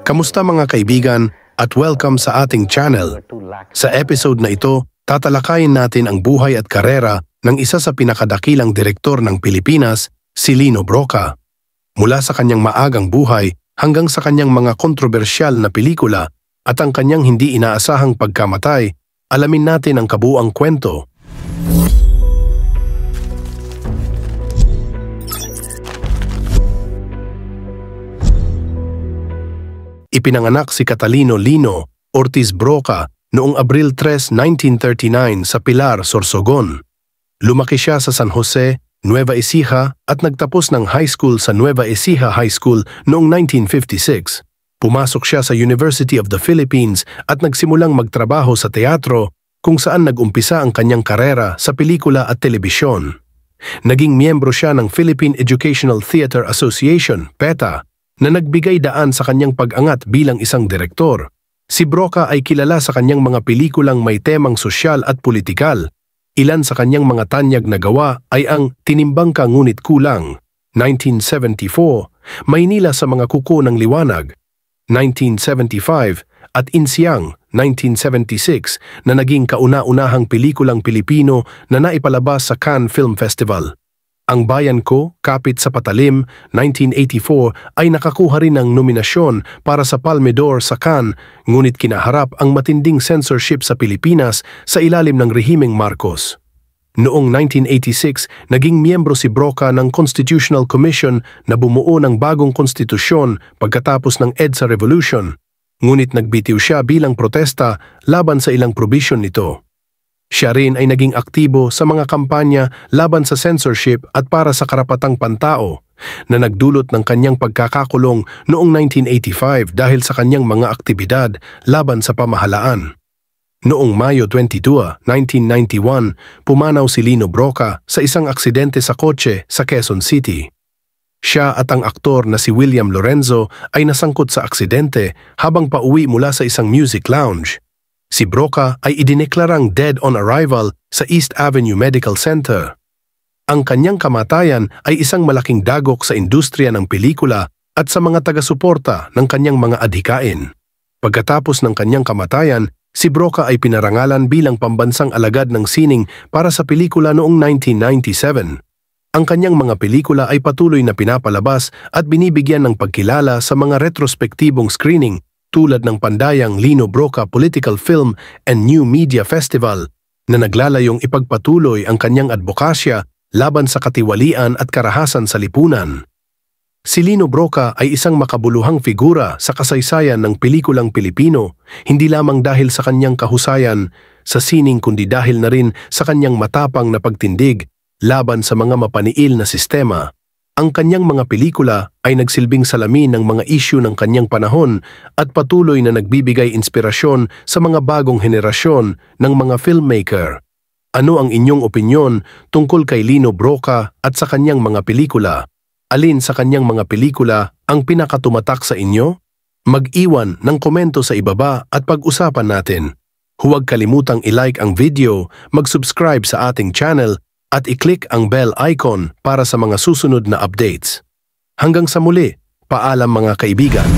Kamusta mga kaibigan at welcome sa ating channel. Sa episode na ito, tatalakayin natin ang buhay at karera ng isa sa pinakadakilang direktor ng Pilipinas, si Lino Broca. Mula sa kanyang maagang buhay hanggang sa kanyang mga kontrobersyal na pelikula at ang kanyang hindi inaasahang pagkamatay, alamin natin ang kabuang kwento. Ipinanganak si Catalino Lino Ortiz Broca noong Abril 3, 1939 sa Pilar, Sorsogon. Lumaki siya sa San Jose, Nueva Ecija at nagtapos ng high school sa Nueva Ecija High School noong 1956. Pumasok siya sa University of the Philippines at nagsimulang magtrabaho sa teatro kung saan nagumpisa ang kanyang karera sa pelikula at telebisyon. Naging miyembro siya ng Philippine Educational Theater Association, PETA, na nagbigay daan sa kanyang pag-angat bilang isang direktor. Si Broca ay kilala sa kanyang mga pelikulang may temang sosyal at politikal. Ilan sa kanyang mga tanyag na gawa ay ang Tinimbang Ka Ngunit Kulang, 1974, Maynila sa mga kuko ng liwanag, 1975, at Insiang, 1976, na naging kauna-unahang pelikulang Pilipino na naipalabas sa Cannes Film Festival. Ang Bayan Ko, Kapit sa Patalim, 1984 ay nakakuha rin ng nominasyon para sa Palme d'Or sa Cannes, ngunit kinaharap ang matinding censorship sa Pilipinas sa ilalim ng rehimeng Marcos. Noong 1986, naging miyembro si Broca ng Constitutional Commission na bumuo ng bagong konstitusyon pagkatapos ng EDSA Revolution, ngunit nagbitiw siya bilang protesta laban sa ilang probisyon nito. Siya rin ay naging aktibo sa mga kampanya laban sa censorship at para sa karapatang pantao na nagdulot ng kanyang pagkakakulong noong 1985 dahil sa kanyang mga aktibidad laban sa pamahalaan. Noong Mayo 22, 1991, pumanaw si Lino Broca sa isang aksidente sa kotse sa Quezon City. Siya at ang aktor na si William Lorenzo ay nasangkot sa aksidente habang pauwi mula sa isang music lounge si Broca ay idineklarang dead on arrival sa East Avenue Medical Center. Ang kanyang kamatayan ay isang malaking dagok sa industriya ng pelikula at sa mga taga-suporta ng kanyang mga adhikain. Pagkatapos ng kanyang kamatayan, si Broca ay pinarangalan bilang pambansang alagad ng sining para sa pelikula noong 1997. Ang kanyang mga pelikula ay patuloy na pinapalabas at binibigyan ng pagkilala sa mga retrospektibong screening tulad ng pandayang Lino Broca Political Film and New Media Festival na naglalayong ipagpatuloy ang kanyang advokasya laban sa katiwalian at karahasan sa lipunan. Si Lino Broca ay isang makabuluhang figura sa kasaysayan ng pelikulang Pilipino, hindi lamang dahil sa kanyang kahusayan sa sining kundi dahil na rin sa kanyang matapang na pagtindig laban sa mga mapaniil na sistema. Ang kanyang mga pelikula ay nagsilbing salamin ng mga isyu ng kanyang panahon at patuloy na nagbibigay inspirasyon sa mga bagong henerasyon ng mga filmmaker. Ano ang inyong opinyon tungkol kay Lino Broca at sa kanyang mga pelikula? Alin sa kanyang mga pelikula ang pinakatumatak sa inyo? Mag-iwan ng komento sa ibaba at pag-usapan natin. Huwag kalimutang ilike ang video, mag-subscribe sa ating channel at i-click ang bell icon para sa mga susunod na updates. Hanggang sa muli, paalam mga kaibigan.